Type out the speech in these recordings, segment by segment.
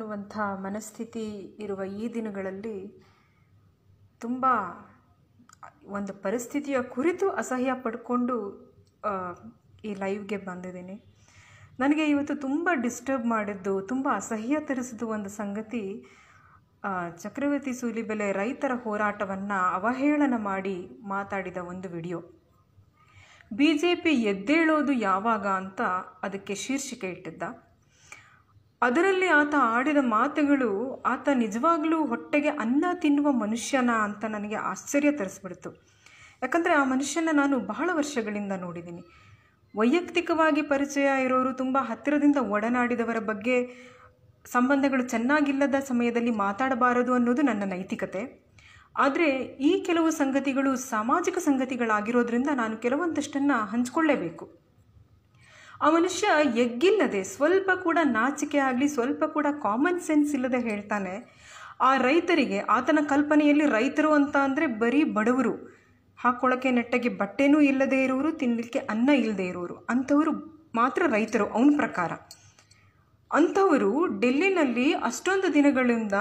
ಅನ್ನುವಂಥ ಮನಸ್ಥಿತಿ ಇರುವ ಈ ದಿನಗಳಲ್ಲಿ ತುಂಬ ಒಂದು ಪರಿಸ್ಥಿತಿಯ ಕುರಿತು ಅಸಹ್ಯ ಪಡ್ಕೊಂಡು ಈ ಲೈವ್ಗೆ ಬಂದಿದ್ದೀನಿ ನನಗೆ ಇವತ್ತು ತುಂಬ ಡಿಸ್ಟರ್ಬ್ ಮಾಡಿದ್ದು ತುಂಬ ಅಸಹ್ಯ ತರಿಸಿದ್ದು ಒಂದು ಸಂಗತಿ ಚಕ್ರವರ್ತಿ ಸೂಲಿಬೆಲೆ ರೈತರ ಹೋರಾಟವನ್ನು ಅವಹೇಳನ ಮಾಡಿ ಮಾತಾಡಿದ ಒಂದು ವಿಡಿಯೋ ಬಿ ಜೆ ಪಿ ಎದ್ದೇಳೋದು ಯಾವಾಗ ಅಂತ ಅದಕ್ಕೆ ಶೀರ್ಷಿಕೆ ಇಟ್ಟಿದ್ದ ಅದರಲ್ಲಿ ಆತ ಆಡಿದ ಮಾತುಗಳು ಆತ ನಿಜವಾಗಲೂ ಹೊಟ್ಟೆಗೆ ಅನ್ನ ತಿನ್ನುವ ಮನುಷ್ಯನ ಅಂತ ನನಗೆ ಆಶ್ಚರ್ಯ ತರಿಸ್ಬಿಡ್ತು ಯಾಕಂದರೆ ಆ ಮನುಷ್ಯನ ನಾನು ಬಹಳ ವರ್ಷಗಳಿಂದ ನೋಡಿದ್ದೀನಿ ವೈಯಕ್ತಿಕವಾಗಿ ಪರಿಚಯ ಇರೋರು ತುಂಬ ಹತ್ತಿರದಿಂದ ಒಡನಾಡಿದವರ ಬಗ್ಗೆ ಸಂಬಂಧಗಳು ಚೆನ್ನಾಗಿಲ್ಲದ ಸಮಯದಲ್ಲಿ ಮಾತಾಡಬಾರದು ಅನ್ನೋದು ನನ್ನ ನೈತಿಕತೆ ಆದರೆ ಈ ಕೆಲವು ಸಂಗತಿಗಳು ಸಾಮಾಜಿಕ ಸಂಗತಿಗಳಾಗಿರೋದ್ರಿಂದ ನಾನು ಕೆಲವೊಂದಷ್ಟನ್ನು ಹಂಚಿಕೊಳ್ಳೇಬೇಕು ಆ ಮನುಷ್ಯ ಎಗ್ಗಿಲ್ಲದೆ ಸ್ವಲ್ಪ ಕೂಡ ನಾಚಿಕೆ ಆಗಲಿ ಸ್ವಲ್ಪ ಕೂಡ ಕಾಮನ್ ಸೆನ್ಸ್ ಇಲ್ಲದೆ ಹೇಳ್ತಾನೆ ಆ ರೈತರಿಗೆ ಆತನ ಕಲ್ಪನೆಯಲ್ಲಿ ರೈತರು ಅಂತ ಅಂದರೆ ಬರೀ ಬಡವರು ಹಾಕ್ಕೊಳ್ಳೋಕ್ಕೆ ನೆಟ್ಟಗೆ ಬಟ್ಟೆನೂ ಇಲ್ಲದೆ ಇರುವರು ತಿನ್ನಲಿಕ್ಕೆ ಅನ್ನ ಇಲ್ಲದೆ ಇರುವರು ಅಂಥವರು ಮಾತ್ರ ರೈತರು ಅವನ ಪ್ರಕಾರ ಅಂಥವರು ಡೆಲ್ಲಿನಲ್ಲಿ ಅಷ್ಟೊಂದು ದಿನಗಳಿಂದ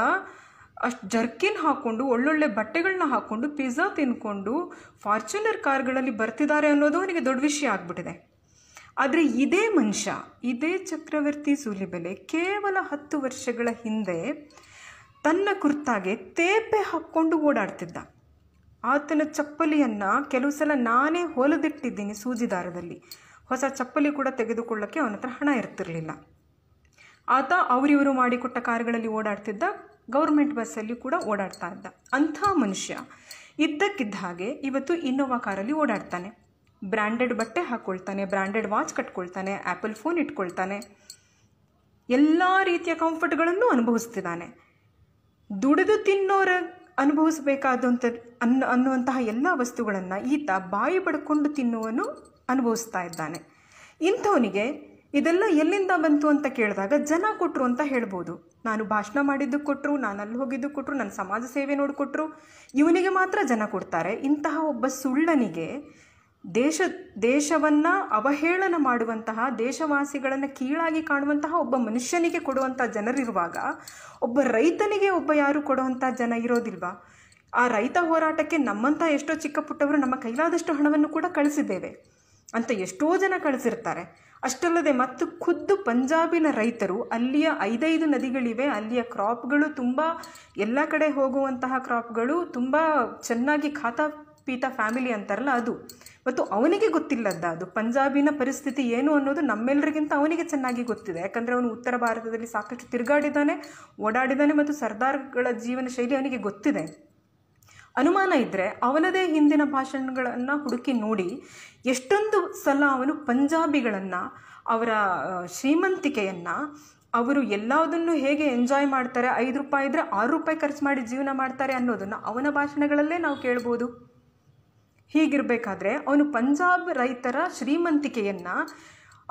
ಅಷ್ಟು ಜರ್ಕಿನ್ ಹಾಕ್ಕೊಂಡು ಒಳ್ಳೊಳ್ಳೆ ಬಟ್ಟೆಗಳನ್ನ ಹಾಕ್ಕೊಂಡು ಪಿಜ್ಜಾ ತಿನ್ಕೊಂಡು ಫಾರ್ಚುನರ್ ಕಾರ್ಗಳಲ್ಲಿ ಬರ್ತಿದ್ದಾರೆ ಅನ್ನೋದು ಅವನಿಗೆ ದೊಡ್ಡ ವಿಷಯ ಆಗ್ಬಿಟ್ಟಿದೆ ಆದರೆ ಇದೇ ಮನುಷ್ಯ ಇದೇ ಚಕ್ರವರ್ತಿ ಸೂಲಿಬೆಲೆ ಕೇವಲ ಹತ್ತು ವರ್ಷಗಳ ಹಿಂದೆ ತನ್ನ ಕುರ್ತಾಗೆ ತೇಪೆ ಹಾಕ್ಕೊಂಡು ಓಡಾಡ್ತಿದ್ದ ಆತನ ಚಪ್ಪಲಿಯನ್ನು ಕೆಲವು ಸಲ ನಾನೇ ಹೊಲದಿಟ್ಟಿದ್ದೀನಿ ಸೂಜಿದಾರದಲ್ಲಿ ಹೊಸ ಚಪ್ಪಲಿ ಕೂಡ ತೆಗೆದುಕೊಳ್ಳೋಕ್ಕೆ ಅವನ ಹತ್ರ ಹಣ ಇರ್ತಿರಲಿಲ್ಲ ಆತ ಅವರಿವರು ಮಾಡಿಕೊಟ್ಟ ಕಾರುಗಳಲ್ಲಿ ಓಡಾಡ್ತಿದ್ದ ಗೌರ್ಮೆಂಟ್ ಬಸ್ಸಲ್ಲಿ ಕೂಡ ಓಡಾಡ್ತಾ ಇದ್ದ ಅಂಥ ಮನುಷ್ಯ ಇದ್ದಕ್ಕಿದ್ದ ಹಾಗೆ ಇವತ್ತು ಇನ್ನೋವಾ ಕಾರಲ್ಲಿ ಓಡಾಡ್ತಾನೆ ಬ್ರ್ಯಾಂಡೆಡ್ ಬಟ್ಟೆ ಹಾಕ್ಕೊಳ್ತಾನೆ ಬ್ರ್ಯಾಂಡೆಡ್ ವಾಚ್ ಕಟ್ಕೊಳ್ತಾನೆ ಆ್ಯಪಲ್ ಫೋನ್ ಇಟ್ಕೊಳ್ತಾನೆ ಎಲ್ಲ ರೀತಿಯ ಕಂಫರ್ಟ್ಗಳನ್ನು ಅನುಭವಿಸ್ತಿದ್ದಾನೆ ದುಡಿದು ತಿನ್ನೋರ ಅನುಭವಿಸಬೇಕಾದಂಥ ಅನ್ನ ಅನ್ನುವಂತಹ ಎಲ್ಲ ವಸ್ತುಗಳನ್ನು ಈತ ಬಾಯಿ ಬಡ್ಕೊಂಡು ತಿನ್ನುವನು ಅನುಭವಿಸ್ತಾ ಇದ್ದಾನೆ ಇಂಥವನಿಗೆ ಇದೆಲ್ಲ ಎಲ್ಲಿಂದ ಬಂತು ಅಂತ ಕೇಳಿದಾಗ ಜನ ಕೊಟ್ಟರು ಅಂತ ಹೇಳ್ಬೋದು ನಾನು ಭಾಷಣ ಮಾಡಿದ್ದು ಕೊಟ್ಟರು ನಾನು ಅಲ್ಲಿ ಹೋಗಿದ್ದು ಕೊಟ್ಟರು ನನ್ನ ಸಮಾಜ ಸೇವೆ ನೋಡಿಕೊಟ್ರು ಇವನಿಗೆ ಮಾತ್ರ ಜನ ಕೊಡ್ತಾರೆ ಇಂತಹ ಒಬ್ಬ ಸುಳ್ಳನಿಗೆ ದೇಶ ದೇಶವನ್ನು ಅವಹೇಳನ ಮಾಡುವಂತಹ ದೇಶವಾಸಿಗಳನ್ನು ಕೀಳಾಗಿ ಕಾಣುವಂತಹ ಒಬ್ಬ ಮನುಷ್ಯನಿಗೆ ಕೊಡುವಂಥ ಜನರಿರುವಾಗ ಒಬ್ಬ ರೈತನಿಗೆ ಒಬ್ಬ ಯಾರು ಕೊಡುವಂಥ ಜನ ಇರೋದಿಲ್ವಾ ಆ ರೈತ ಹೋರಾಟಕ್ಕೆ ನಮ್ಮಂಥ ಎಷ್ಟೋ ಚಿಕ್ಕ ಪುಟ್ಟವರು ನಮ್ಮ ಕೈಲಾದಷ್ಟು ಹಣವನ್ನು ಕೂಡ ಕಳಿಸಿದ್ದೇವೆ ಅಂತ ಎಷ್ಟೋ ಜನ ಕಳಿಸಿರ್ತಾರೆ ಅಷ್ಟಲ್ಲದೆ ಮತ್ತು ಖುದ್ದು ಪಂಜಾಬಿನ ರೈತರು ಅಲ್ಲಿಯ ಐದೈದು ನದಿಗಳಿವೆ ಅಲ್ಲಿಯ ಕ್ರಾಪ್ಗಳು ತುಂಬ ಎಲ್ಲ ಕಡೆ ಹೋಗುವಂತಹ ಕ್ರಾಪ್ಗಳು ತುಂಬ ಚೆನ್ನಾಗಿ ಖಾತಾ ಪೀತ ಫ್ಯಾಮಿಲಿ ಅಂತಾರಲ್ಲ ಅದು ಮತ್ತು ಅವನಿಗೆ ಗೊತ್ತಿಲ್ಲದ್ದ ಅದು ಪಂಜಾಬಿನ ಪರಿಸ್ಥಿತಿ ಏನು ಅನ್ನೋದು ನಮ್ಮೆಲ್ಲರಿಗಿಂತ ಅವನಿಗೆ ಚೆನ್ನಾಗಿ ಗೊತ್ತಿದೆ ಯಾಕಂದರೆ ಅವನು ಉತ್ತರ ಭಾರತದಲ್ಲಿ ಸಾಕಷ್ಟು ತಿರುಗಾಡಿದ್ದಾನೆ ಓಡಾಡಿದ್ದಾನೆ ಮತ್ತು ಸರ್ದಾರ್ಗಳ ಜೀವನ ಶೈಲಿ ಅವನಿಗೆ ಗೊತ್ತಿದೆ ಅನುಮಾನ ಇದ್ದರೆ ಅವನದೇ ಹಿಂದಿನ ಭಾಷಣಗಳನ್ನು ಹುಡುಕಿ ನೋಡಿ ಎಷ್ಟೊಂದು ಸಲ ಅವನು ಪಂಜಾಬಿಗಳನ್ನು ಅವರ ಶ್ರೀಮಂತಿಕೆಯನ್ನು ಅವರು ಎಲ್ಲದನ್ನು ಹೇಗೆ ಎಂಜಾಯ್ ಮಾಡ್ತಾರೆ ಐದು ರೂಪಾಯಿ ಇದ್ದರೆ ಆರು ರೂಪಾಯಿ ಖರ್ಚು ಮಾಡಿ ಜೀವನ ಮಾಡ್ತಾರೆ ಅನ್ನೋದನ್ನು ಅವನ ಭಾಷಣಗಳಲ್ಲೇ ನಾವು ಕೇಳ್ಬೋದು ಹೀಗಿರಬೇಕಾದ್ರೆ ಅವನು ಪಂಜಾಬ್ ರೈತರ ಶ್ರೀಮಂತಿಕೆಯನ್ನು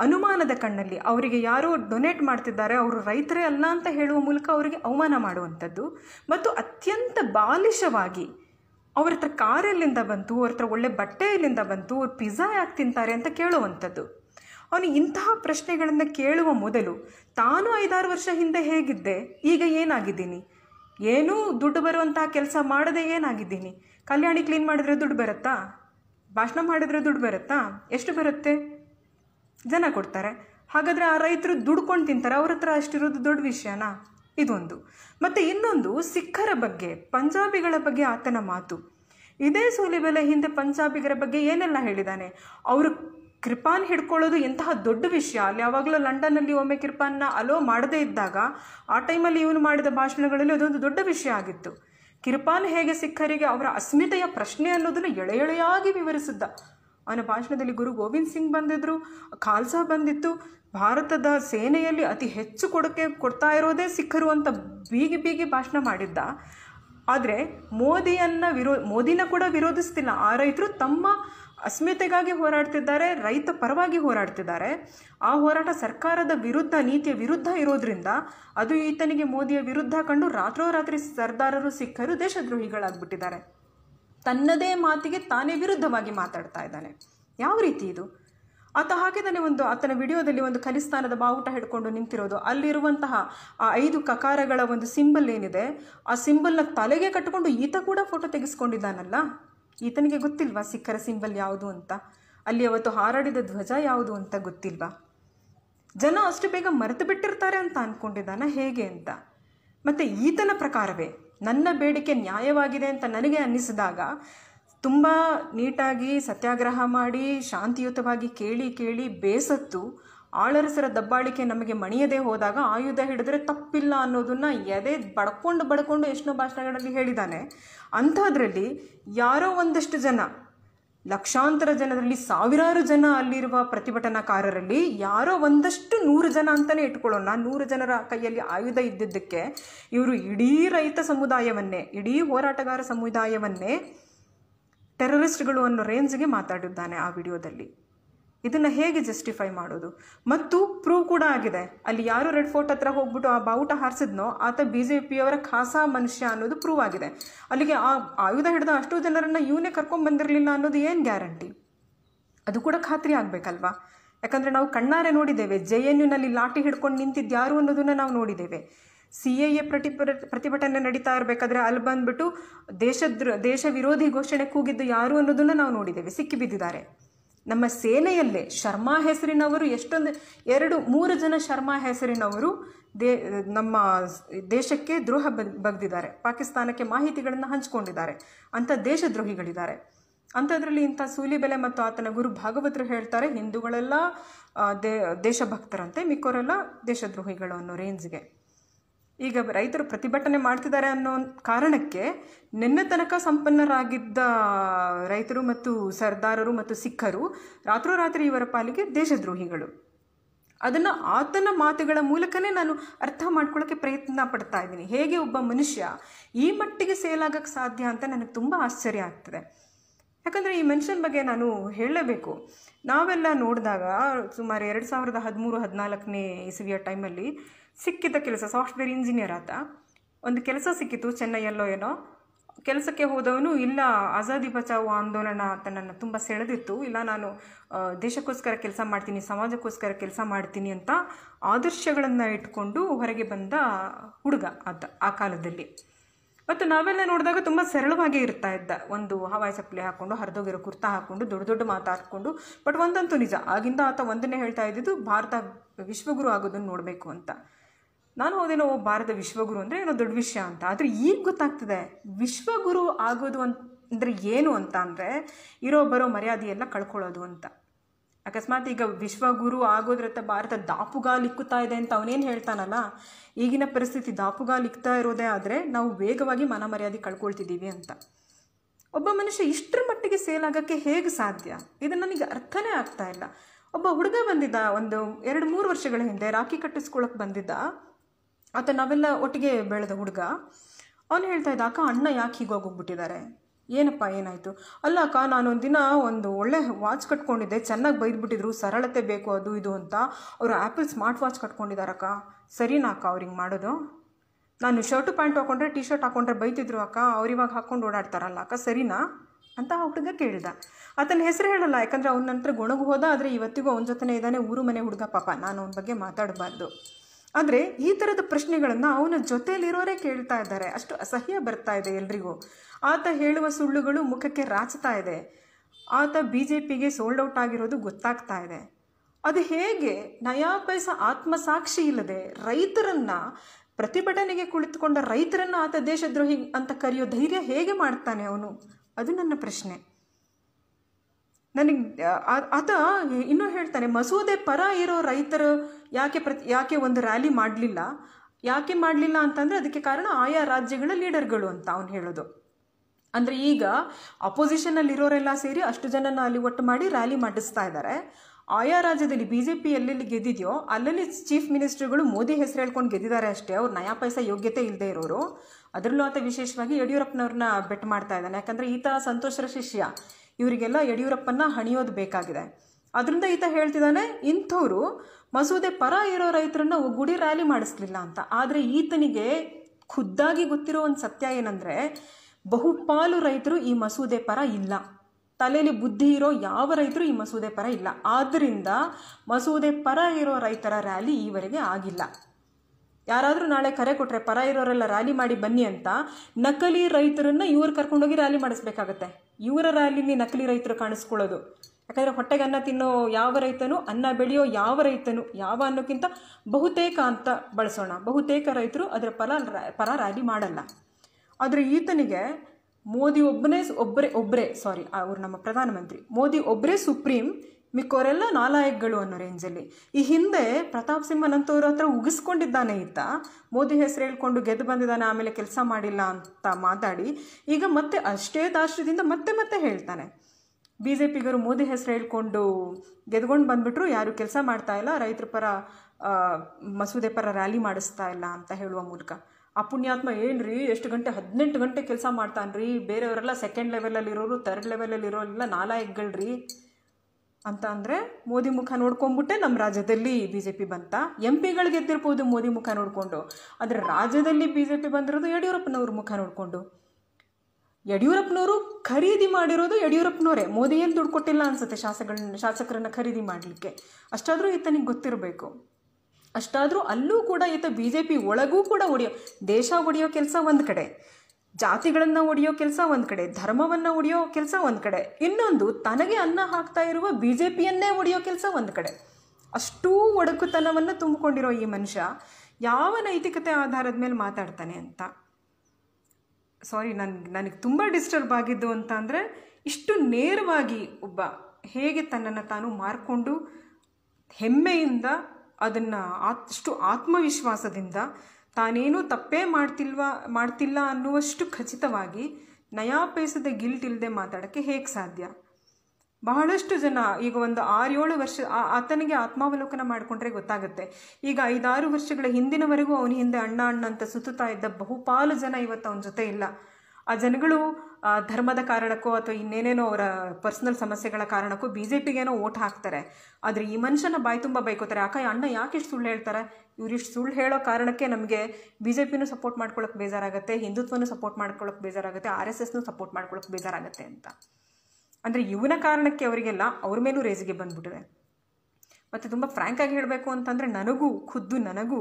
ಅನುಮಾನದ ಕಣ್ಣಲ್ಲಿ ಅವರಿಗೆ ಯಾರೋ ಡೊನೇಟ್ ಮಾಡ್ತಿದ್ದಾರೆ ಅವರು ರೈತರೇ ಅಲ್ಲ ಅಂತ ಹೇಳುವ ಮೂಲಕ ಅವರಿಗೆ ಅವಮಾನ ಮಾಡುವಂಥದ್ದು ಮತ್ತು ಅತ್ಯಂತ ಬಾಲಿಶವಾಗಿ ಅವ್ರ ಹತ್ರ ಎಲ್ಲಿಂದ ಬಂತು ಅವ್ರ ಹತ್ರ ಒಳ್ಳೆ ಬಟ್ಟೆ ಬಂತು ಅವ್ರು ಪಿಜ್ಜಾ ಯಾಕೆ ತಿಂತಾರೆ ಅಂತ ಕೇಳುವಂಥದ್ದು ಅವನು ಇಂತಹ ಪ್ರಶ್ನೆಗಳನ್ನು ಕೇಳುವ ಮೊದಲು ತಾನು ಐದಾರು ವರ್ಷ ಹಿಂದೆ ಹೇಗಿದ್ದೆ ಈಗ ಏನಾಗಿದ್ದೀನಿ ಏನೂ ದುಡ್ಡು ಬರುವಂತಹ ಕೆಲಸ ಮಾಡದೆ ಏನಾಗಿದ್ದೀನಿ ಕಲ್ಯಾಣಿ ಕ್ಲೀನ್ ಮಾಡಿದ್ರೆ ದುಡ್ಡು ಬರುತ್ತಾ ಭಾಷಣ ಮಾಡಿದ್ರೆ ದುಡ್ಡು ಬರುತ್ತಾ ಎಷ್ಟು ಬರುತ್ತೆ ಜನ ಕೊಡ್ತಾರೆ ಹಾಗಾದರೆ ಆ ರೈತರು ದುಡ್ಕೊಂಡು ತಿಂತಾರೆ ಅವ್ರ ಹತ್ರ ಅಷ್ಟಿರೋದು ದೊಡ್ಡ ವಿಷಯನಾ ಇದೊಂದು ಮತ್ತು ಇನ್ನೊಂದು ಸಿಖ್ಖರ ಬಗ್ಗೆ ಪಂಜಾಬಿಗಳ ಬಗ್ಗೆ ಆತನ ಮಾತು ಇದೇ ಬೆಲೆ ಹಿಂದೆ ಪಂಜಾಬಿಗರ ಬಗ್ಗೆ ಏನೆಲ್ಲ ಹೇಳಿದ್ದಾನೆ ಅವರು ಕೃಪಾನ್ ಹಿಡ್ಕೊಳ್ಳೋದು ಎಂತಹ ದೊಡ್ಡ ವಿಷಯ ಅಲ್ಲಿ ಯಾವಾಗಲೂ ಲಂಡನ್ನಲ್ಲಿ ಒಮ್ಮೆ ಕೃಪಾನ್ನ ಅಲೋ ಮಾಡದೇ ಇದ್ದಾಗ ಆ ಟೈಮಲ್ಲಿ ಇವನು ಮಾಡಿದ ಭಾಷಣಗಳಲ್ಲಿ ಅದೊಂದು ದೊಡ್ಡ ವಿಷಯ ಆಗಿತ್ತು ಕಿರುಪಾನ್ ಹೇಗೆ ಸಿಖ್ಖರಿಗೆ ಅವರ ಅಸ್ಮಿತೆಯ ಪ್ರಶ್ನೆ ಅನ್ನೋದನ್ನು ಎಳೆ ಎಳೆಯಾಗಿ ವಿವರಿಸಿದ್ದ ಅವನ ಭಾಷಣದಲ್ಲಿ ಗುರು ಗೋವಿಂದ್ ಸಿಂಗ್ ಬಂದಿದ್ದರು ಖಾಲ್ಸಾ ಬಂದಿತ್ತು ಭಾರತದ ಸೇನೆಯಲ್ಲಿ ಅತಿ ಹೆಚ್ಚು ಕೊಡುಗೆ ಕೊಡ್ತಾ ಇರೋದೇ ಸಿಖ್ಖರು ಅಂತ ಬೀಗಿ ಬೀಗಿ ಭಾಷಣ ಮಾಡಿದ್ದ ಆದರೆ ಮೋದಿಯನ್ನು ವಿರೋ ಮೋದಿನ ಕೂಡ ವಿರೋಧಿಸ್ತಿಲ್ಲ ಆ ರೈತರು ತಮ್ಮ ಅಸ್ಮಿತೆಗಾಗಿ ಹೋರಾಡ್ತಿದ್ದಾರೆ ರೈತ ಪರವಾಗಿ ಹೋರಾಡ್ತಿದ್ದಾರೆ ಆ ಹೋರಾಟ ಸರ್ಕಾರದ ವಿರುದ್ಧ ನೀತಿಯ ವಿರುದ್ಧ ಇರೋದ್ರಿಂದ ಅದು ಈತನಿಗೆ ಮೋದಿಯ ವಿರುದ್ಧ ಕಂಡು ರಾತ್ರೋರಾತ್ರಿ ಸರ್ದಾರರು ಸಿಖ್ಖರು ದೇಶದ್ರೋಹಿಗಳಾಗ್ಬಿಟ್ಟಿದ್ದಾರೆ ತನ್ನದೇ ಮಾತಿಗೆ ತಾನೇ ವಿರುದ್ಧವಾಗಿ ಮಾತಾಡ್ತಾ ಇದ್ದಾನೆ ಯಾವ ರೀತಿ ಇದು ಆತ ಹಾಕಿದ್ದಾನೆ ಒಂದು ಆತನ ವಿಡಿಯೋದಲ್ಲಿ ಒಂದು ಖಲಿಸ್ತಾನದ ಬಾವುಟ ಹಿಡ್ಕೊಂಡು ನಿಂತಿರೋದು ಅಲ್ಲಿರುವಂತಹ ಆ ಐದು ಕಕಾರಗಳ ಒಂದು ಸಿಂಬಲ್ ಏನಿದೆ ಆ ಸಿಂಬಲ್ನ ತಲೆಗೆ ಕಟ್ಟಿಕೊಂಡು ಈತ ಕೂಡ ಫೋಟೋ ತೆಗೆಸ್ಕೊಂಡಿದ್ದಾನಲ್ಲ ಈತನಿಗೆ ಗೊತ್ತಿಲ್ವಾ ಸಿಖ್ಖರ ಸಿಂಬಲ್ ಯಾವುದು ಅಂತ ಅಲ್ಲಿ ಅವತ್ತು ಹಾರಾಡಿದ ಧ್ವಜ ಯಾವುದು ಅಂತ ಗೊತ್ತಿಲ್ವಾ ಜನ ಅಷ್ಟು ಬೇಗ ಮರೆತು ಬಿಟ್ಟಿರ್ತಾರೆ ಅಂತ ಅಂದ್ಕೊಂಡಿದ್ದಾನ ಹೇಗೆ ಅಂತ ಮತ್ತು ಈತನ ಪ್ರಕಾರವೇ ನನ್ನ ಬೇಡಿಕೆ ನ್ಯಾಯವಾಗಿದೆ ಅಂತ ನನಗೆ ಅನ್ನಿಸಿದಾಗ ತುಂಬ ನೀಟಾಗಿ ಸತ್ಯಾಗ್ರಹ ಮಾಡಿ ಶಾಂತಿಯುತವಾಗಿ ಕೇಳಿ ಕೇಳಿ ಬೇಸತ್ತು ಆಳರಸರ ದಬ್ಬಾಳಿಕೆ ನಮಗೆ ಮಣಿಯದೇ ಹೋದಾಗ ಆಯುಧ ಹಿಡಿದ್ರೆ ತಪ್ಪಿಲ್ಲ ಅನ್ನೋದನ್ನ ಎದೆ ಬಡ್ಕೊಂಡು ಬಡ್ಕೊಂಡು ಎಷ್ಟೋ ಭಾಷಣಗಳಲ್ಲಿ ಹೇಳಿದ್ದಾನೆ ಅಂಥದ್ರಲ್ಲಿ ಯಾರೋ ಒಂದಷ್ಟು ಜನ ಲಕ್ಷಾಂತರ ಜನರಲ್ಲಿ ಸಾವಿರಾರು ಜನ ಅಲ್ಲಿರುವ ಪ್ರತಿಭಟನಾಕಾರರಲ್ಲಿ ಯಾರೋ ಒಂದಷ್ಟು ನೂರು ಜನ ಅಂತಲೇ ಇಟ್ಕೊಳ್ಳೋಣ ನೂರು ಜನರ ಕೈಯಲ್ಲಿ ಆಯುಧ ಇದ್ದಿದ್ದಕ್ಕೆ ಇವರು ಇಡೀ ರೈತ ಸಮುದಾಯವನ್ನೇ ಇಡೀ ಹೋರಾಟಗಾರ ಸಮುದಾಯವನ್ನೇ ಟೆರರಿಸ್ಟ್ಗಳು ಅನ್ನೋ ರೇಂಜ್ಗೆ ಮಾತಾಡಿದ್ದಾನೆ ಆ ವಿಡಿಯೋದಲ್ಲಿ ಇದನ್ನು ಹೇಗೆ ಜಸ್ಟಿಫೈ ಮಾಡೋದು ಮತ್ತು ಪ್ರೂವ್ ಕೂಡ ಆಗಿದೆ ಅಲ್ಲಿ ಯಾರು ರೆಡ್ ಫೋರ್ಟ್ ಹತ್ರ ಹೋಗ್ಬಿಟ್ಟು ಆ ಬಾವುಟ ಹಾರಿಸಿದ್ನೋ ಆತ ಬಿ ಜೆ ಪಿಯವರ ಖಾಸಾ ಮನುಷ್ಯ ಅನ್ನೋದು ಪ್ರೂವ್ ಆಗಿದೆ ಅಲ್ಲಿಗೆ ಆ ಆಯುಧ ಹಿಡಿದ ಅಷ್ಟು ಜನರನ್ನು ಇವನೇ ಬಂದಿರಲಿಲ್ಲ ಅನ್ನೋದು ಏನು ಗ್ಯಾರಂಟಿ ಅದು ಕೂಡ ಖಾತ್ರಿ ಆಗಬೇಕಲ್ವಾ ಯಾಕಂದರೆ ನಾವು ಕಣ್ಣಾರೆ ನೋಡಿದ್ದೇವೆ ಜೆ ಎನ್ ಯುನಲ್ಲಿ ಲಾಠಿ ಹಿಡ್ಕೊಂಡು ನಿಂತಿದ್ದು ಯಾರು ಅನ್ನೋದನ್ನು ನಾವು ನೋಡಿದ್ದೇವೆ ಸಿ ಎ ಎ ಪ್ರತಿ ಪ್ರತಿಭಟನೆ ನಡೀತಾ ಇರಬೇಕಾದ್ರೆ ಅಲ್ಲಿ ಬಂದ್ಬಿಟ್ಟು ದೇಶದ್ರ ದೇಶ ವಿರೋಧಿ ಘೋಷಣೆ ಕೂಗಿದ್ದು ಯಾರು ಅನ್ನೋದನ್ನು ನಾವು ನೋಡಿದ್ದೇವೆ ಸಿಕ್ಕಿಬಿದ್ದಿದ್ದಾರೆ ನಮ್ಮ ಸೇನೆಯಲ್ಲೇ ಶರ್ಮಾ ಹೆಸರಿನವರು ಎಷ್ಟೊಂದು ಎರಡು ಮೂರು ಜನ ಶರ್ಮಾ ಹೆಸರಿನವರು ದೇ ನಮ್ಮ ದೇಶಕ್ಕೆ ದ್ರೋಹ ಬಗ್ದಿದ್ದಾರೆ ಪಾಕಿಸ್ತಾನಕ್ಕೆ ಮಾಹಿತಿಗಳನ್ನು ಹಂಚಿಕೊಂಡಿದ್ದಾರೆ ಅಂಥ ದೇಶದ್ರೋಹಿಗಳಿದ್ದಾರೆ ಅಂಥದ್ರಲ್ಲಿ ಇಂಥ ಸೂಲಿಬೆಲೆ ಮತ್ತು ಆತನ ಗುರು ಭಾಗವತರು ಹೇಳ್ತಾರೆ ಹಿಂದೂಗಳೆಲ್ಲ ದೇ ದೇಶಭಕ್ತರಂತೆ ಮಿಕ್ಕೋರೆಲ್ಲ ದೇಶದ್ರೋಹಿಗಳು ಅನ್ನೋ ರೇಂಜ್ಗೆ ಈಗ ರೈತರು ಪ್ರತಿಭಟನೆ ಮಾಡ್ತಿದ್ದಾರೆ ಅನ್ನೋ ಕಾರಣಕ್ಕೆ ನಿನ್ನೆ ತನಕ ಸಂಪನ್ನರಾಗಿದ್ದ ರೈತರು ಮತ್ತು ಸರ್ದಾರರು ಮತ್ತು ಸಿಖ್ಖರು ರಾತ್ರೋರಾತ್ರಿ ಇವರ ಪಾಲಿಗೆ ದೇಶದ್ರೋಹಿಗಳು ಅದನ್ನು ಆತನ ಮಾತುಗಳ ಮೂಲಕನೇ ನಾನು ಅರ್ಥ ಮಾಡ್ಕೊಳ್ಳೋಕ್ಕೆ ಪ್ರಯತ್ನ ಪಡ್ತಾ ಇದ್ದೀನಿ ಹೇಗೆ ಒಬ್ಬ ಮನುಷ್ಯ ಈ ಮಟ್ಟಿಗೆ ಸೇಲಾಗಕ್ಕೆ ಸಾಧ್ಯ ಅಂತ ನನಗೆ ತುಂಬ ಆಶ್ಚರ್ಯ ಆಗ್ತದೆ ಯಾಕಂದರೆ ಈ ಮೆನ್ಷನ್ ಬಗ್ಗೆ ನಾನು ಹೇಳಲೇಬೇಕು ನಾವೆಲ್ಲ ನೋಡಿದಾಗ ಸುಮಾರು ಎರಡು ಸಾವಿರದ ಹದಿಮೂರು ಹದಿನಾಲ್ಕನೇ ಇಸವಿಯ ಟೈಮಲ್ಲಿ ಸಿಕ್ಕಿದ್ದ ಕೆಲಸ ಸಾಫ್ಟ್ವೇರ್ ಇಂಜಿನಿಯರ್ ಆತ ಒಂದು ಕೆಲಸ ಸಿಕ್ಕಿತು ಚೆನ್ನೈಯಲ್ಲೋ ಏನೋ ಕೆಲಸಕ್ಕೆ ಹೋದವನು ಇಲ್ಲ ಆಜಾದಿ ಬಚಾವೋ ಆಂದೋಲನ ತನ್ನನ್ನು ತುಂಬ ಸೆಳೆದಿತ್ತು ಇಲ್ಲ ನಾನು ದೇಶಕ್ಕೋಸ್ಕರ ಕೆಲಸ ಮಾಡ್ತೀನಿ ಸಮಾಜಕ್ಕೋಸ್ಕರ ಕೆಲಸ ಮಾಡ್ತೀನಿ ಅಂತ ಆದರ್ಶಗಳನ್ನು ಇಟ್ಕೊಂಡು ಹೊರಗೆ ಬಂದ ಹುಡುಗ ಆತ ಆ ಕಾಲದಲ್ಲಿ ಮತ್ತು ನಾವೆಲ್ಲ ನೋಡಿದಾಗ ತುಂಬ ಸರಳವಾಗಿ ಇರ್ತಾ ಇದ್ದ ಒಂದು ಹವಾಯಿ ಚಪ್ಪಲಿ ಹಾಕ್ಕೊಂಡು ಹರಿದೋಗಿರೋ ಕುರ್ತಾ ಹಾಕ್ಕೊಂಡು ದೊಡ್ಡ ದೊಡ್ಡ ಮಾತಾಡಿಕೊಂಡು ಬಟ್ ಒಂದಂತೂ ನಿಜ ಆಗಿಂದ ಆತ ಒಂದನ್ನೇ ಹೇಳ್ತಾ ಇದ್ದಿದ್ದು ಭಾರತ ವಿಶ್ವಗುರು ಆಗೋದನ್ನು ನೋಡಬೇಕು ಅಂತ ನಾನು ಓ ಭಾರತ ವಿಶ್ವಗುರು ಅಂದರೆ ಏನೋ ದೊಡ್ಡ ವಿಷಯ ಅಂತ ಆದರೆ ಈಗ ಗೊತ್ತಾಗ್ತದೆ ವಿಶ್ವಗುರು ಆಗೋದು ಅಂತ ಅಂದರೆ ಏನು ಅಂತ ಅಂದರೆ ಇರೋ ಬರೋ ಮರ್ಯಾದೆಯೆಲ್ಲ ಕಳ್ಕೊಳ್ಳೋದು ಅಂತ ಅಕಸ್ಮಾತ್ ಈಗ ವಿಶ್ವಗುರು ಆಗೋದ್ರತ್ತ ಭಾರತ ದಾಪುಗಾಲಿಕ್ಕುತ್ತಾ ಇದೆ ಅಂತ ಅವನೇನು ಹೇಳ್ತಾನಲ್ಲ ಈಗಿನ ಪರಿಸ್ಥಿತಿ ದಾಪುಗಾಲಿಕ್ತಾ ಇರೋದೇ ಆದರೆ ನಾವು ವೇಗವಾಗಿ ಮನ ಮರ್ಯಾದೆ ಕಳ್ಕೊಳ್ತಿದ್ದೀವಿ ಅಂತ ಒಬ್ಬ ಮನುಷ್ಯ ಇಷ್ಟರ ಮಟ್ಟಿಗೆ ಸೇಲ್ ಆಗೋಕ್ಕೆ ಹೇಗೆ ಸಾಧ್ಯ ಇದು ನನಗೆ ಅರ್ಥನೇ ಆಗ್ತಾ ಇಲ್ಲ ಒಬ್ಬ ಹುಡುಗ ಬಂದಿದ್ದ ಒಂದು ಎರಡು ಮೂರು ವರ್ಷಗಳ ಹಿಂದೆ ರಾಖಿ ಕಟ್ಟಿಸ್ಕೊಳಕ್ಕೆ ಬಂದಿದ್ದ ಆತ ನಾವೆಲ್ಲ ಒಟ್ಟಿಗೆ ಬೆಳೆದ ಹುಡುಗ ಅವನು ಹೇಳ್ತಾ ಇದ್ದ ಅಕ್ಕ ಅಣ್ಣ ಯಾಕೆ ಹೀಗೋಗೋಗ್ಬಿಟ್ಟಿದ್ದಾರೆ ಏನಪ್ಪ ಏನಾಯಿತು ಅಲ್ಲ ಅಕ್ಕ ನಾನೊಂದು ದಿನ ಒಂದು ಒಳ್ಳೆ ವಾಚ್ ಕಟ್ಕೊಂಡಿದ್ದೆ ಚೆನ್ನಾಗಿ ಬೈದ್ಬಿಟ್ಟಿದ್ರು ಸರಳತೆ ಬೇಕು ಅದು ಇದು ಅಂತ ಅವರು ಆ್ಯಪಲ್ ಸ್ಮಾರ್ಟ್ ವಾಚ್ ಕಟ್ಕೊಂಡಿದ್ದಾರಕ್ಕ ಸರಿನಾ ಅಕ್ಕ ಅವ್ರಿಗೆ ಮಾಡೋದು ನಾನು ಶರ್ಟು ಪ್ಯಾಂಟ್ ಹಾಕೊಂಡ್ರೆ ಟಿ ಶರ್ಟ್ ಹಾಕೊಂಡ್ರೆ ಬೈತಿದ್ರು ಅಕ್ಕ ಇವಾಗ ಹಾಕ್ಕೊಂಡು ಓಡಾಡ್ತಾರಲ್ಲ ಅಕ್ಕ ಸರಿನಾ ಅಂತ ಹುಡುಗ ಕೇಳಿದ ಆತನ ಹೆಸರು ಹೇಳಲ್ಲ ಯಾಕಂದರೆ ಅವನ ನಂತರ ಹೋದ ಆದರೆ ಇವತ್ತಿಗೂ ಅವನ ಜೊತೆನೇ ಇದ್ದಾನೆ ಊರು ಮನೆ ಹುಡುಗ ಪಾಪ ನಾನು ಅವನ ಬಗ್ಗೆ ಮಾತಾಡಬಾರ್ದು ಆದರೆ ಈ ಥರದ ಪ್ರಶ್ನೆಗಳನ್ನು ಅವನ ಜೊತೆಯಲ್ಲಿರೋರೇ ಕೇಳ್ತಾ ಇದ್ದಾರೆ ಅಷ್ಟು ಅಸಹ್ಯ ಬರ್ತಾ ಇದೆ ಎಲ್ರಿಗೂ ಆತ ಹೇಳುವ ಸುಳ್ಳುಗಳು ಮುಖಕ್ಕೆ ರಾಚ್ತಾ ಇದೆ ಆತ ಬಿ ಜೆ ಪಿಗೆ ಸೋಲ್ಡ್ ಔಟ್ ಆಗಿರೋದು ಗೊತ್ತಾಗ್ತಾ ಇದೆ ಅದು ಹೇಗೆ ನಯಾ ಆತ್ಮಸಾಕ್ಷಿ ಇಲ್ಲದೆ ರೈತರನ್ನು ಪ್ರತಿಭಟನೆಗೆ ಕುಳಿತುಕೊಂಡ ರೈತರನ್ನು ಆತ ದೇಶದ್ರೋಹಿ ಅಂತ ಕರೆಯೋ ಧೈರ್ಯ ಹೇಗೆ ಮಾಡ್ತಾನೆ ಅವನು ಅದು ನನ್ನ ಪ್ರಶ್ನೆ ನನಗೆ ಆತ ಇನ್ನೂ ಹೇಳ್ತಾನೆ ಮಸೂದೆ ಪರ ಇರೋ ರೈತರು ಯಾಕೆ ಪ್ರತಿ ಯಾಕೆ ಒಂದು ರ್ಯಾಲಿ ಮಾಡಲಿಲ್ಲ ಯಾಕೆ ಮಾಡಲಿಲ್ಲ ಅಂತಂದರೆ ಅದಕ್ಕೆ ಕಾರಣ ಆಯಾ ರಾಜ್ಯಗಳ ಲೀಡರ್ಗಳು ಅಂತ ಅವ್ನು ಹೇಳೋದು ಅಂದರೆ ಈಗ ಅಪೋಸಿಷನಲ್ಲಿ ಇರೋರೆಲ್ಲ ಸೇರಿ ಅಷ್ಟು ಜನನ ಅಲ್ಲಿ ಒಟ್ಟು ಮಾಡಿ ರ್ಯಾಲಿ ಮಾಡಿಸ್ತಾ ಇದ್ದಾರೆ ಆಯಾ ರಾಜ್ಯದಲ್ಲಿ ಬಿ ಜೆ ಪಿ ಎಲ್ಲೆಲ್ಲಿ ಗೆದ್ದಿದೆಯೋ ಅಲ್ಲಲ್ಲಿ ಚೀಫ್ ಮಿನಿಸ್ಟರ್ಗಳು ಮೋದಿ ಹೆಸರು ಹೇಳ್ಕೊಂಡು ಗೆದ್ದಿದ್ದಾರೆ ಅಷ್ಟೇ ಅವ್ರು ನಯಾ ಪೈಸಾ ಯೋಗ್ಯತೆ ಇಲ್ಲದೆ ಇರೋರು ಅದರಲ್ಲೂ ಆತ ವಿಶೇಷವಾಗಿ ಯಡಿಯೂರಪ್ಪನವ್ರನ್ನ ಬೆಟ್ ಮಾಡ್ತಾ ಇದ್ದಾನೆ ಯಾಕಂದರೆ ಈತ ಸಂತೋಷರ ಶಿಷ್ಯ ಇವರಿಗೆಲ್ಲ ಯಡಿಯೂರಪ್ಪನ ಹಣಿಯೋದು ಬೇಕಾಗಿದೆ ಅದರಿಂದ ಈತ ಹೇಳ್ತಿದ್ದಾನೆ ಇಂಥವ್ರು ಮಸೂದೆ ಪರ ಇರೋ ರೈತರನ್ನ ಒಗ್ಗೂಡಿ ರ್ಯಾಲಿ ಮಾಡಿಸ್ಲಿಲ್ಲ ಅಂತ ಆದರೆ ಈತನಿಗೆ ಖುದ್ದಾಗಿ ಗೊತ್ತಿರೋ ಒಂದು ಸತ್ಯ ಏನಂದರೆ ಬಹುಪಾಲು ರೈತರು ಈ ಮಸೂದೆ ಪರ ಇಲ್ಲ ತಲೆಯಲ್ಲಿ ಬುದ್ಧಿ ಇರೋ ಯಾವ ರೈತರು ಈ ಮಸೂದೆ ಪರ ಇಲ್ಲ ಆದ್ದರಿಂದ ಮಸೂದೆ ಪರ ಇರೋ ರೈತರ ರ್ಯಾಲಿ ಈವರೆಗೆ ಆಗಿಲ್ಲ ಯಾರಾದರೂ ನಾಳೆ ಕರೆ ಕೊಟ್ಟರೆ ಪರ ಇರೋರೆಲ್ಲ ರ್ಯಾಲಿ ಮಾಡಿ ಬನ್ನಿ ಅಂತ ನಕಲಿ ರೈತರನ್ನು ಇವ್ರು ಕರ್ಕೊಂಡೋಗಿ ರ್ಯಾಲಿ ಮಾಡಿಸ್ಬೇಕಾಗತ್ತೆ ಇವರ ರ್ಯಾಲಿಲಿ ನಕಲಿ ರೈತರು ಕಾಣಿಸ್ಕೊಳ್ಳೋದು ಯಾಕಂದರೆ ಹೊಟ್ಟೆಗೆ ಅನ್ನ ತಿನ್ನೋ ಯಾವ ರೈತನು ಅನ್ನ ಬೆಳೆಯೋ ಯಾವ ರೈತನು ಯಾವ ಅನ್ನೋಕ್ಕಿಂತ ಬಹುತೇಕ ಅಂತ ಬಳಸೋಣ ಬಹುತೇಕ ರೈತರು ಅದರ ಪರ ಪರ ರ್ಯಾಲಿ ಮಾಡಲ್ಲ ಆದರೆ ಈತನಿಗೆ ಮೋದಿ ಒಬ್ಬನೇ ಒಬ್ಬರೇ ಒಬ್ಬರೇ ಸಾರಿ ಅವರು ನಮ್ಮ ಪ್ರಧಾನಮಂತ್ರಿ ಮೋದಿ ಒಬ್ಬರೇ ಸುಪ್ರೀಂ ಮಿಕ್ಕೋರೆಲ್ಲ ನಾಲಾಯಕ್ಗಳು ಅನ್ನೋ ರೇಂಜಲ್ಲಿ ಈ ಹಿಂದೆ ಪ್ರತಾಪ್ ಸಿಂಹನಂತವ್ರ ಹತ್ರ ಉಗಿಸ್ಕೊಂಡಿದ್ದಾನೆ ಈತ ಮೋದಿ ಹೆಸರು ಹೇಳ್ಕೊಂಡು ಗೆದ್ದು ಬಂದಿದ್ದಾನೆ ಆಮೇಲೆ ಕೆಲಸ ಮಾಡಿಲ್ಲ ಅಂತ ಮಾತಾಡಿ ಈಗ ಮತ್ತೆ ಅಷ್ಟೇ ದಾಶ್ರದಿಂದ ಮತ್ತೆ ಮತ್ತೆ ಹೇಳ್ತಾನೆ ಬಿ ಜೆ ಪಿಗರು ಮೋದಿ ಹೆಸರು ಹೇಳ್ಕೊಂಡು ಗೆದ್ಕೊಂಡು ಬಂದುಬಿಟ್ರು ಯಾರು ಕೆಲಸ ಮಾಡ್ತಾ ಇಲ್ಲ ರೈತರ ಪರ ಮಸೂದೆ ಪರ ರ್ಯಾಲಿ ಮಾಡಿಸ್ತಾ ಇಲ್ಲ ಅಂತ ಹೇಳುವ ಮೂಲಕ ಆ ಪುಣ್ಯಾತ್ಮ ಏನು ರೀ ಎಷ್ಟು ಗಂಟೆ ಹದಿನೆಂಟು ಗಂಟೆ ಕೆಲಸ ಮಾಡ್ತಾನೆ ರೀ ಬೇರೆಯವರೆಲ್ಲ ಸೆಕೆಂಡ್ ಲೆವೆಲಲ್ಲಿರೋರು ತರ್ಡ್ ಲೆವೆಲಲ್ಲಿರೋರೆಲ್ಲ ನಾಲಾಯಕ್ಗಳ್ರಿ ಅಂತ ಅಂದರೆ ಮೋದಿ ಮುಖ ನೋಡ್ಕೊಂಡ್ಬಿಟ್ಟೆ ನಮ್ಮ ರಾಜ್ಯದಲ್ಲಿ ಬಿ ಜೆ ಪಿ ಬಂತ ಎಂ ಪಿಗಳಿಗೆ ಗೆದ್ದಿರ್ಬೋದು ಮೋದಿ ಮುಖ ನೋಡಿಕೊಂಡು ಆದರೆ ರಾಜ್ಯದಲ್ಲಿ ಬಿ ಜೆ ಪಿ ಬಂದಿರೋದು ಯಡಿಯೂರಪ್ಪನವ್ರ ಮುಖ ನೋಡಿಕೊಂಡು ಯಡಿಯೂರಪ್ಪನವರು ಖರೀದಿ ಮಾಡಿರೋದು ಯಡಿಯೂರಪ್ಪನವರೇ ಮೋದಿ ಏನು ದುಡ್ಡು ಕೊಟ್ಟಿಲ್ಲ ಅನ್ಸುತ್ತೆ ಶಾಸಕಗಳನ್ನ ಶಾಸಕರನ್ನ ಖರೀದಿ ಮಾಡಲಿಕ್ಕೆ ಅಷ್ಟಾದರೂ ಈತನಿಗೆ ಗೊತ್ತಿರಬೇಕು ಅಷ್ಟಾದರೂ ಅಲ್ಲೂ ಕೂಡ ಈತ ಬಿ ಜೆ ಪಿ ಒಳಗೂ ಕೂಡ ಒಡೆಯೋ ದೇಶ ಒಡೆಯೋ ಕೆಲಸ ಒಂದು ಕಡೆ ಜಾತಿಗಳನ್ನು ಒಡೆಯೋ ಕೆಲಸ ಒಂದು ಕಡೆ ಧರ್ಮವನ್ನು ಒಡೆಯೋ ಕೆಲಸ ಒಂದು ಕಡೆ ಇನ್ನೊಂದು ತನಗೆ ಅನ್ನ ಹಾಕ್ತಾ ಇರುವ ಬಿ ಜೆ ಪಿಯನ್ನೇ ಒಡೆಯೋ ಕೆಲಸ ಒಂದು ಕಡೆ ಅಷ್ಟೂ ಒಡಕುತನವನ್ನು ತುಂಬಿಕೊಂಡಿರೋ ಈ ಮನುಷ್ಯ ಯಾವ ನೈತಿಕತೆ ಆಧಾರದ ಮೇಲೆ ಮಾತಾಡ್ತಾನೆ ಅಂತ ಸಾರಿ ನನ್ಗೆ ನನಗೆ ತುಂಬ ಡಿಸ್ಟರ್ಬ್ ಆಗಿದ್ದು ಅಂತ ಅಂದರೆ ಇಷ್ಟು ನೇರವಾಗಿ ಒಬ್ಬ ಹೇಗೆ ತನ್ನನ್ನು ತಾನು ಮಾರ್ಕೊಂಡು ಹೆಮ್ಮೆಯಿಂದ ಅದನ್ನು ಅಷ್ಟು ಆತ್ಮವಿಶ್ವಾಸದಿಂದ ತಾನೇನೂ ತಪ್ಪೇ ಮಾಡ್ತಿಲ್ವ ಮಾಡ್ತಿಲ್ಲ ಅನ್ನುವಷ್ಟು ಖಚಿತವಾಗಿ ನಯಾಪೇಸದ ಗಿಲ್ಟ್ ಇಲ್ಲದೆ ಮಾತಾಡೋಕ್ಕೆ ಹೇಗೆ ಸಾಧ್ಯ ಬಹಳಷ್ಟು ಜನ ಈಗ ಒಂದು ಆರೇಳು ವರ್ಷ ಆತನಿಗೆ ಆತ್ಮಾವಲೋಕನ ಮಾಡಿಕೊಂಡ್ರೆ ಗೊತ್ತಾಗುತ್ತೆ ಈಗ ಐದಾರು ವರ್ಷಗಳ ಹಿಂದಿನವರೆಗೂ ಅವನ ಹಿಂದೆ ಅಣ್ಣ ಅಣ್ಣ ಅಂತ ಸುತ್ತುತ್ತಾ ಇದ್ದ ಬಹುಪಾಲು ಜನ ಇವತ್ತು ಅವನ ಜೊತೆ ಇಲ್ಲ ಆ ಜನಗಳು ಧರ್ಮದ ಕಾರಣಕ್ಕೋ ಅಥವಾ ಇನ್ನೇನೇನೋ ಅವರ ಪರ್ಸ್ನಲ್ ಸಮಸ್ಯೆಗಳ ಕಾರಣಕ್ಕೂ ಬಿ ಜೆ ಪಿಗೇನೋ ಓಟ್ ಹಾಕ್ತಾರೆ ಆದರೆ ಈ ಮನುಷ್ಯನ ಬಾಯಿ ತುಂಬ ಬೈಕೋತಾರೆ ಅಕ್ಕ ಅಣ್ಣ ಯಾಕೆ ಸುಳ್ಳು ಹೇಳ್ತಾರೆ ಇವರಿಷ್ಟು ಸುಳ್ಳು ಹೇಳೋ ಕಾರಣಕ್ಕೆ ನಮಗೆ ಬಿ ಜೆ ಪಿನೂ ಸಪೋರ್ಟ್ ಮಾಡ್ಕೊಳ್ಳೋಕ್ಕೆ ಬೇಜಾರಾಗುತ್ತೆ ಹಿಂದುತ್ವನೂ ಸಪೋರ್ಟ್ ಮಾಡ್ಕೊಳ್ಳೋಕೆ ಬೇಜಾರಾಗುತ್ತೆ ಆರ್ ಎಸ್ ಎಸ್ನೂ ಸಪೋರ್ಟ್ ಮಾಡ್ಕೊಳ್ಳೋಕೆ ಬೇಜಾರಾಗುತ್ತೆ ಅಂತ ಅಂದರೆ ಇವನ ಕಾರಣಕ್ಕೆ ಅವರಿಗೆಲ್ಲ ಅವ್ರ ಮೇಲೂ ರೇಜಿಗೆ ಬಂದ್ಬಿಟ್ಟಿದೆ ಮತ್ತು ತುಂಬ ಫ್ರ್ಯಾಂಕಾಗಿ ಹೇಳಬೇಕು ಅಂತಂದರೆ ನನಗೂ ಖುದ್ದು ನನಗೂ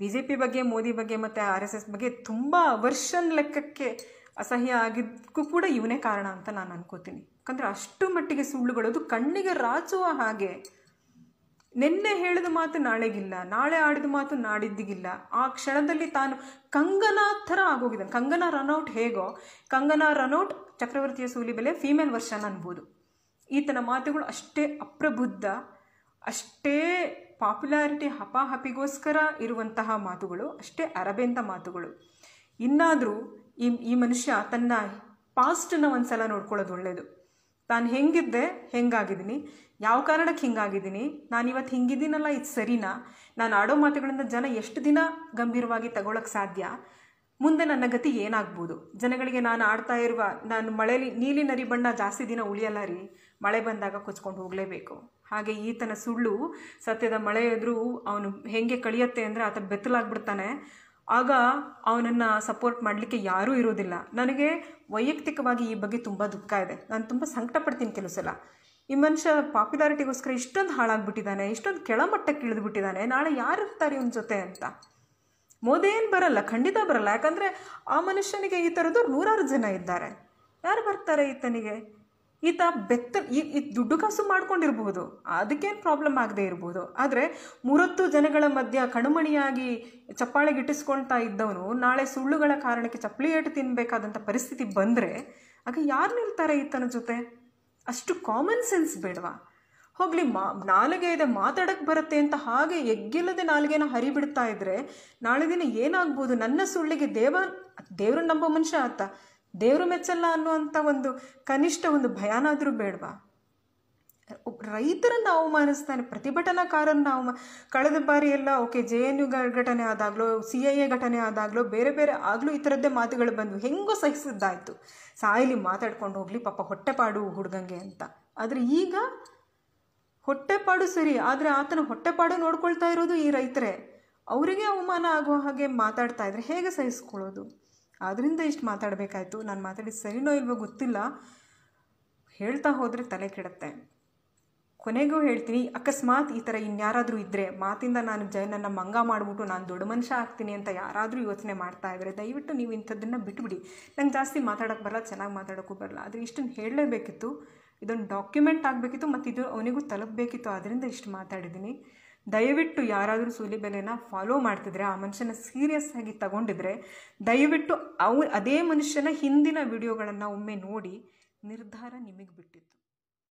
ಬಿ ಜೆ ಪಿ ಬಗ್ಗೆ ಮೋದಿ ಬಗ್ಗೆ ಮತ್ತು ಆರ್ ಎಸ್ ಎಸ್ ಬಗ್ಗೆ ತುಂಬ ವರ್ಷನ್ ಲೆಕ್ಕಕ್ಕೆ ಅಸಹ್ಯ ಆಗಿದ್ದಕ್ಕೂ ಕೂಡ ಇವನೇ ಕಾರಣ ಅಂತ ನಾನು ಅನ್ಕೋತೀನಿ ಯಾಕಂದರೆ ಅಷ್ಟು ಮಟ್ಟಿಗೆ ಅದು ಕಣ್ಣಿಗೆ ರಾಚುವ ಹಾಗೆ ನಿನ್ನೆ ಹೇಳಿದ ಮಾತು ನಾಳೆಗಿಲ್ಲ ನಾಳೆ ಆಡಿದ ಮಾತು ನಾಡಿದ್ದಿಗಿಲ್ಲ ಆ ಕ್ಷಣದಲ್ಲಿ ತಾನು ಕಂಗನಾ ಥರ ಆಗೋಗಿದ್ದಾನೆ ಕಂಗನಾ ರನೌಟ್ ಹೇಗೋ ಕಂಗನಾ ರನೌಟ್ ಚಕ್ರವರ್ತಿಯ ಸೂಲಿ ಬೆಲೆ ಫೀಮೇಲ್ ವರ್ಷನ್ ಅನ್ಬೋದು ಈತನ ಮಾತುಗಳು ಅಷ್ಟೇ ಅಪ್ರಬುದ್ಧ ಅಷ್ಟೇ ಪಾಪ್ಯುಲಾರಿಟಿ ಹಪಾಹಪಿಗೋಸ್ಕರ ಇರುವಂತಹ ಮಾತುಗಳು ಅಷ್ಟೇ ಅರಬೆಂತ ಮಾತುಗಳು ಇನ್ನಾದರೂ ಈ ಈ ಮನುಷ್ಯ ತನ್ನ ಪಾಸ್ಟನ್ನು ಒಂದು ಸಲ ನೋಡ್ಕೊಳ್ಳೋದು ಒಳ್ಳೆಯದು ತಾನು ಹೆಂಗಿದ್ದೆ ಹೆಂಗಾಗಿದ್ದೀನಿ ಯಾವ ಕಾರಣಕ್ಕೆ ಹಿಂಗಾಗಿದ್ದೀನಿ ಇವತ್ತು ಹಿಂಗಿದ್ದೀನಲ್ಲ ಇದು ಸರಿನಾ ನಾನು ಆಡೋ ಮಾತುಗಳಿಂದ ಜನ ಎಷ್ಟು ದಿನ ಗಂಭೀರವಾಗಿ ತಗೊಳಕ್ಕೆ ಸಾಧ್ಯ ಮುಂದೆ ನನ್ನ ಗತಿ ಏನಾಗ್ಬೋದು ಜನಗಳಿಗೆ ನಾನು ಆಡ್ತಾ ಇರುವ ನಾನು ಮಳೆಯಲ್ಲಿ ನೀಲಿ ನರಿ ಬಣ್ಣ ಜಾಸ್ತಿ ದಿನ ಉಳಿಯಲ್ಲ ರೀ ಮಳೆ ಬಂದಾಗ ಕೊಚ್ಕೊಂಡು ಹೋಗಲೇಬೇಕು ಹಾಗೆ ಈತನ ಸುಳ್ಳು ಸತ್ಯದ ಮಳೆ ಎದುರು ಅವನು ಹೇಗೆ ಕಳಿಯತ್ತೆ ಅಂದರೆ ಆತ ಬೆತ್ತಲಾಗ್ಬಿಡ್ತಾನೆ ಆಗ ಅವನನ್ನು ಸಪೋರ್ಟ್ ಮಾಡಲಿಕ್ಕೆ ಯಾರೂ ಇರೋದಿಲ್ಲ ನನಗೆ ವೈಯಕ್ತಿಕವಾಗಿ ಈ ಬಗ್ಗೆ ತುಂಬ ದುಃಖ ಇದೆ ನಾನು ತುಂಬ ಸಂಕಟ ಪಡ್ತೀನಿ ಕೆಲವು ಈ ಮನುಷ್ಯ ಪಾಪ್ಯುಲಾರಿಟಿಗೋಸ್ಕರ ಇಷ್ಟೊಂದು ಹಾಳಾಗ್ಬಿಟ್ಟಿದ್ದಾನೆ ಇಷ್ಟೊಂದು ಕೆಳಮಟ್ಟಕ್ಕೆ ಇಳಿದ್ಬಿಟ್ಟಿದ್ದಾನೆ ನಾಳೆ ಯಾರು ಇರ್ತಾರೆ ಇವನ ಜೊತೆ ಅಂತ ಮೋದಿ ಏನು ಬರಲ್ಲ ಖಂಡಿತ ಬರಲ್ಲ ಯಾಕಂದರೆ ಆ ಮನುಷ್ಯನಿಗೆ ಈ ಥರದ್ದು ನೂರಾರು ಜನ ಇದ್ದಾರೆ ಯಾರು ಬರ್ತಾರೆ ಈತನಿಗೆ ಈತ ಬೆತ್ತ ಈ ದುಡ್ಡು ಕಾಸು ಮಾಡ್ಕೊಂಡಿರ್ಬೋದು ಅದಕ್ಕೇನು ಪ್ರಾಬ್ಲಮ್ ಆಗದೆ ಇರ್ಬೋದು ಆದರೆ ಮೂರತ್ತು ಜನಗಳ ಮಧ್ಯ ಕಣ್ಮಣಿಯಾಗಿ ಗಿಟ್ಟಿಸ್ಕೊಳ್ತಾ ಇದ್ದವನು ನಾಳೆ ಸುಳ್ಳುಗಳ ಕಾರಣಕ್ಕೆ ಚಪ್ಪಲಿ ಏಟು ತಿನ್ನಬೇಕಾದಂಥ ಪರಿಸ್ಥಿತಿ ಬಂದರೆ ಆಗ ಯಾರು ನಿಲ್ತಾರೆ ಈತನ ಜೊತೆ ಅಷ್ಟು ಕಾಮನ್ ಸೆನ್ಸ್ ಬೇಡವಾ ಹೋಗಲಿ ಮಾ ನಾಲಿಗೆ ಇದೆ ಮಾತಾಡಕ್ಕೆ ಬರುತ್ತೆ ಅಂತ ಹಾಗೆ ಎಗ್ಗಿಲ್ಲದೆ ನಾಲಿಗೆನ ಹರಿಬಿಡ್ತಾ ಇದ್ರೆ ನಾಳೆ ದಿನ ಏನಾಗ್ಬೋದು ನನ್ನ ಸುಳ್ಳಿಗೆ ದೇವ ದೇವರು ನಂಬೋ ಮನುಷ್ಯ ಆತ ದೇವರು ಮೆಚ್ಚಲ್ಲ ಅನ್ನುವಂಥ ಒಂದು ಕನಿಷ್ಠ ಒಂದು ಭಯನಾದರೂ ಬೇಡವಾ ರೈತರನ್ನು ಅವಮಾನಿಸ್ತಾನೆ ಪ್ರತಿಭಟನಾಕಾರರನ್ನ ಅವಮಾ ಕಳೆದ ಬಾರಿ ಎಲ್ಲ ಓಕೆ ಜೆ ಎನ್ ಯು ಘಟನೆ ಆದಾಗಲೂ ಸಿ ಐ ಎ ಘಟನೆ ಆದಾಗಲೋ ಬೇರೆ ಬೇರೆ ಆಗಲೂ ಈ ಥರದ್ದೇ ಮಾತುಗಳು ಬಂದವು ಹೆಂಗೋ ಸಹಿಸಿದ್ದಾಯಿತು ಸಾಯಲಿ ಮಾತಾಡ್ಕೊಂಡು ಹೋಗಲಿ ಪಾಪ ಹೊಟ್ಟೆಪಾಡು ಹುಡುಗಂಗೆ ಅಂತ ಆದರೆ ಈಗ ಹೊಟ್ಟೆಪಾಡು ಸರಿ ಆದರೆ ಆತನ ಹೊಟ್ಟೆಪಾಡು ನೋಡ್ಕೊಳ್ತಾ ಇರೋದು ಈ ರೈತರೇ ಅವರಿಗೆ ಅವಮಾನ ಆಗುವ ಹಾಗೆ ಮಾತಾಡ್ತಾ ಇದ್ರೆ ಹೇಗೆ ಸಹಿಸ್ಕೊಳ್ಳೋದು ಆದ್ದರಿಂದ ಇಷ್ಟು ಮಾತಾಡಬೇಕಾಯ್ತು ನಾನು ಮಾತಾಡಿದ ಸರಿನೋ ಇಲ್ವೋ ಗೊತ್ತಿಲ್ಲ ಹೇಳ್ತಾ ಹೋದರೆ ತಲೆ ಕೆಡುತ್ತೆ ಕೊನೆಗೂ ಹೇಳ್ತೀನಿ ಅಕಸ್ಮಾತ್ ಈ ಥರ ಇನ್ಯಾರಾದರೂ ಇದ್ದರೆ ಮಾತಿಂದ ನಾನು ಜ ನನ್ನ ಮಂಗ ಮಾಡಿಬಿಟ್ಟು ನಾನು ದೊಡ್ಡ ಮನುಷ್ಯ ಆಗ್ತೀನಿ ಅಂತ ಯಾರಾದರೂ ಯೋಚನೆ ಮಾಡ್ತಾ ಇದ್ದಾರೆ ದಯವಿಟ್ಟು ನೀವು ಇಂಥದ್ದನ್ನು ಬಿಟ್ಬಿಡಿ ನಂಗೆ ಜಾಸ್ತಿ ಮಾತಾಡೋಕ್ಕೆ ಬರಲ್ಲ ಚೆನ್ನಾಗಿ ಮಾತಾಡೋಕ್ಕೂ ಬರಲ್ಲ ಆದರೆ ಇಷ್ಟನ್ನು ಹೇಳಲೇಬೇಕಿತ್ತು ಇದೊಂದು ಡಾಕ್ಯುಮೆಂಟ್ ಆಗಬೇಕಿತ್ತು ಮತ್ತು ಇದು ಅವನಿಗೂ ತಲುಪಬೇಕಿತ್ತು ಆದ್ದರಿಂದ ಇಷ್ಟು ಮಾತಾಡಿದ್ದೀನಿ ದಯವಿಟ್ಟು ಯಾರಾದರೂ ಸೂಲಿಬೆಲೆನ ಫಾಲೋ ಮಾಡ್ತಿದ್ರೆ ಆ ಮನುಷ್ಯನ ಸೀರಿಯಸ್ ಆಗಿ ತಗೊಂಡಿದ್ರೆ ದಯವಿಟ್ಟು ಅವ ಅದೇ ಮನುಷ್ಯನ ಹಿಂದಿನ ವಿಡಿಯೋಗಳನ್ನು ಒಮ್ಮೆ ನೋಡಿ ನಿರ್ಧಾರ ನಿಮಗೆ ಬಿಟ್ಟಿತ್ತು